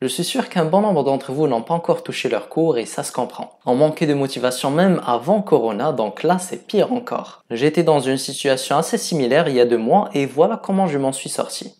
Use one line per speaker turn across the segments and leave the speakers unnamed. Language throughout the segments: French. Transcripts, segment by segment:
Je suis sûr qu'un bon nombre d'entre vous n'ont pas encore touché leur cours et ça se comprend. On manquait de motivation même avant Corona, donc là c'est pire encore. J'étais dans une situation assez similaire il y a deux mois et voilà comment je m'en suis sorti.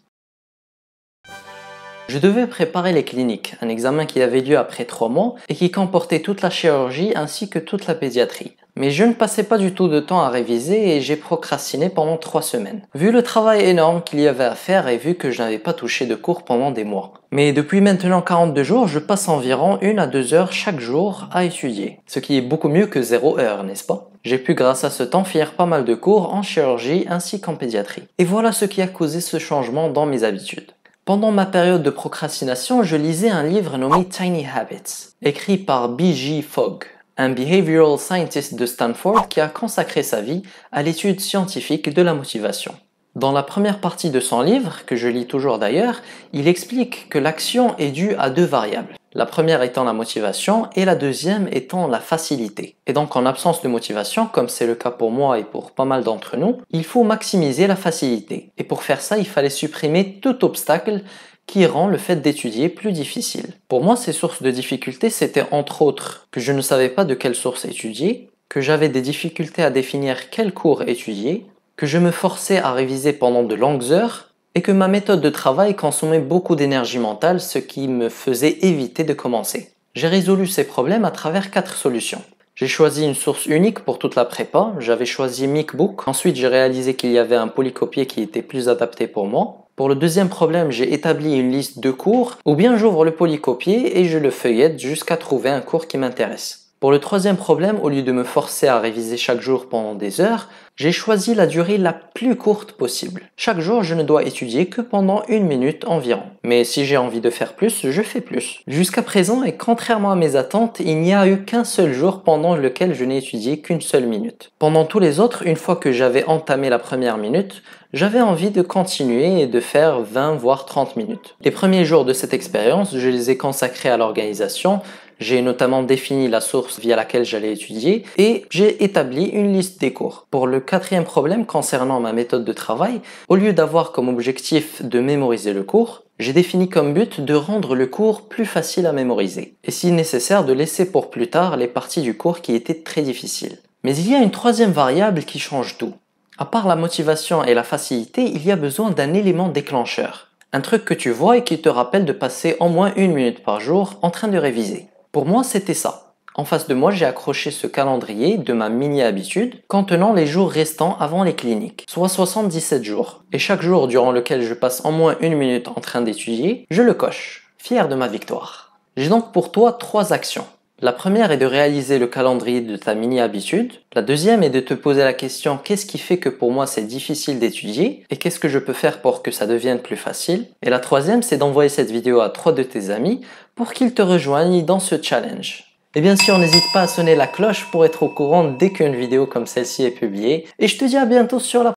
Je devais préparer les cliniques, un examen qui avait lieu après trois mois et qui comportait toute la chirurgie ainsi que toute la pédiatrie. Mais je ne passais pas du tout de temps à réviser et j'ai procrastiné pendant trois semaines. Vu le travail énorme qu'il y avait à faire et vu que je n'avais pas touché de cours pendant des mois. Mais depuis maintenant 42 jours, je passe environ une à deux heures chaque jour à étudier. Ce qui est beaucoup mieux que zéro heure, n'est-ce pas J'ai pu grâce à ce temps finir pas mal de cours en chirurgie ainsi qu'en pédiatrie. Et voilà ce qui a causé ce changement dans mes habitudes. Pendant ma période de procrastination, je lisais un livre nommé Tiny Habits, écrit par B.G. Fogg un behavioral scientist de Stanford qui a consacré sa vie à l'étude scientifique de la motivation. Dans la première partie de son livre, que je lis toujours d'ailleurs, il explique que l'action est due à deux variables. La première étant la motivation et la deuxième étant la facilité. Et donc en absence de motivation, comme c'est le cas pour moi et pour pas mal d'entre nous, il faut maximiser la facilité. Et pour faire ça, il fallait supprimer tout obstacle qui rend le fait d'étudier plus difficile. Pour moi, ces sources de difficultés, c'était entre autres que je ne savais pas de quelle source étudier, que j'avais des difficultés à définir quel cours étudier, que je me forçais à réviser pendant de longues heures, et que ma méthode de travail consommait beaucoup d'énergie mentale, ce qui me faisait éviter de commencer. J'ai résolu ces problèmes à travers quatre solutions. J'ai choisi une source unique pour toute la prépa, j'avais choisi Micbook, ensuite j'ai réalisé qu'il y avait un polycopier qui était plus adapté pour moi, pour le deuxième problème, j'ai établi une liste de cours ou bien j'ouvre le polycopier et je le feuillette jusqu'à trouver un cours qui m'intéresse. Pour le troisième problème, au lieu de me forcer à réviser chaque jour pendant des heures, j'ai choisi la durée la plus courte possible. Chaque jour, je ne dois étudier que pendant une minute environ. Mais si j'ai envie de faire plus, je fais plus. Jusqu'à présent, et contrairement à mes attentes, il n'y a eu qu'un seul jour pendant lequel je n'ai étudié qu'une seule minute. Pendant tous les autres, une fois que j'avais entamé la première minute, j'avais envie de continuer et de faire 20 voire 30 minutes. Les premiers jours de cette expérience, je les ai consacrés à l'organisation, j'ai notamment défini la source via laquelle j'allais étudier et j'ai établi une liste des cours. Pour le quatrième problème concernant ma méthode de travail, au lieu d'avoir comme objectif de mémoriser le cours, j'ai défini comme but de rendre le cours plus facile à mémoriser et si nécessaire de laisser pour plus tard les parties du cours qui étaient très difficiles. Mais il y a une troisième variable qui change tout. À part la motivation et la facilité, il y a besoin d'un élément déclencheur. Un truc que tu vois et qui te rappelle de passer au moins une minute par jour en train de réviser. Pour moi, c'était ça. En face de moi, j'ai accroché ce calendrier de ma mini-habitude contenant les jours restants avant les cliniques, soit 77 jours. Et chaque jour durant lequel je passe en moins une minute en train d'étudier, je le coche, fier de ma victoire. J'ai donc pour toi trois actions. La première est de réaliser le calendrier de ta mini-habitude. La deuxième est de te poser la question qu'est-ce qui fait que pour moi c'est difficile d'étudier et qu'est-ce que je peux faire pour que ça devienne plus facile. Et la troisième c'est d'envoyer cette vidéo à trois de tes amis pour qu'ils te rejoignent dans ce challenge. Et eh bien sûr, n'hésite pas à sonner la cloche pour être au courant dès qu'une vidéo comme celle-ci est publiée. Et je te dis à bientôt sur la